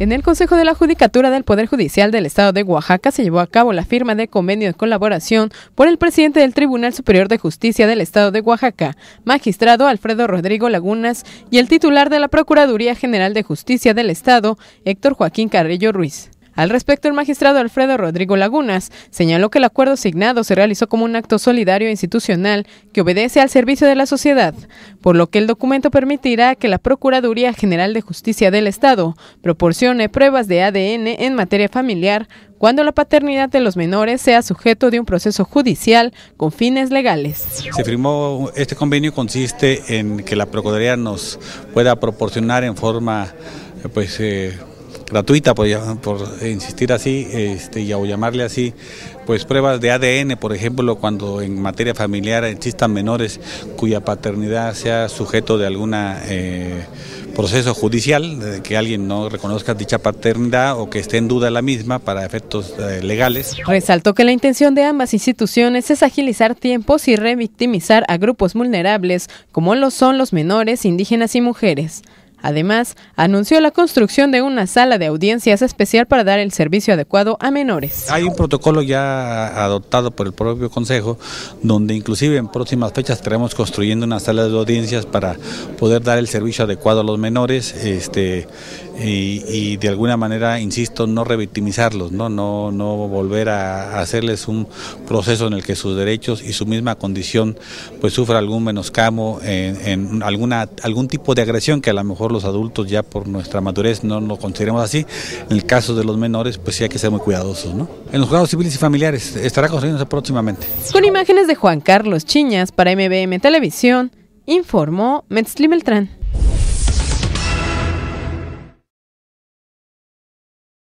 En el Consejo de la Judicatura del Poder Judicial del Estado de Oaxaca se llevó a cabo la firma de convenio de colaboración por el presidente del Tribunal Superior de Justicia del Estado de Oaxaca, magistrado Alfredo Rodrigo Lagunas, y el titular de la Procuraduría General de Justicia del Estado, Héctor Joaquín Carrillo Ruiz. Al respecto, el magistrado Alfredo Rodrigo Lagunas señaló que el acuerdo signado se realizó como un acto solidario e institucional que obedece al servicio de la sociedad, por lo que el documento permitirá que la Procuraduría General de Justicia del Estado proporcione pruebas de ADN en materia familiar cuando la paternidad de los menores sea sujeto de un proceso judicial con fines legales. Se firmó este convenio consiste en que la Procuraduría nos pueda proporcionar en forma eh, pues eh, gratuita, por, por insistir así este, y o llamarle así, pues pruebas de ADN, por ejemplo, cuando en materia familiar existan menores cuya paternidad sea sujeto de algún eh, proceso judicial, de que alguien no reconozca dicha paternidad o que esté en duda la misma para efectos eh, legales. Resaltó que la intención de ambas instituciones es agilizar tiempos y revictimizar a grupos vulnerables como lo son los menores, indígenas y mujeres. Además, anunció la construcción de una sala de audiencias especial para dar el servicio adecuado a menores. Hay un protocolo ya adoptado por el propio Consejo, donde inclusive en próximas fechas estaremos construyendo una sala de audiencias para poder dar el servicio adecuado a los menores. Este, y, de alguna manera, insisto, no revictimizarlos, ¿no? No, no volver a hacerles un proceso en el que sus derechos y su misma condición pues sufra algún menoscamo, en, en alguna, algún tipo de agresión que a lo mejor los adultos ya por nuestra madurez no lo consideremos así. En el caso de los menores, pues sí hay que ser muy cuidadosos, ¿no? En los juzgados civiles y familiares estará construyéndose próximamente. Con imágenes de Juan Carlos Chiñas para MBM Televisión, informó Metzli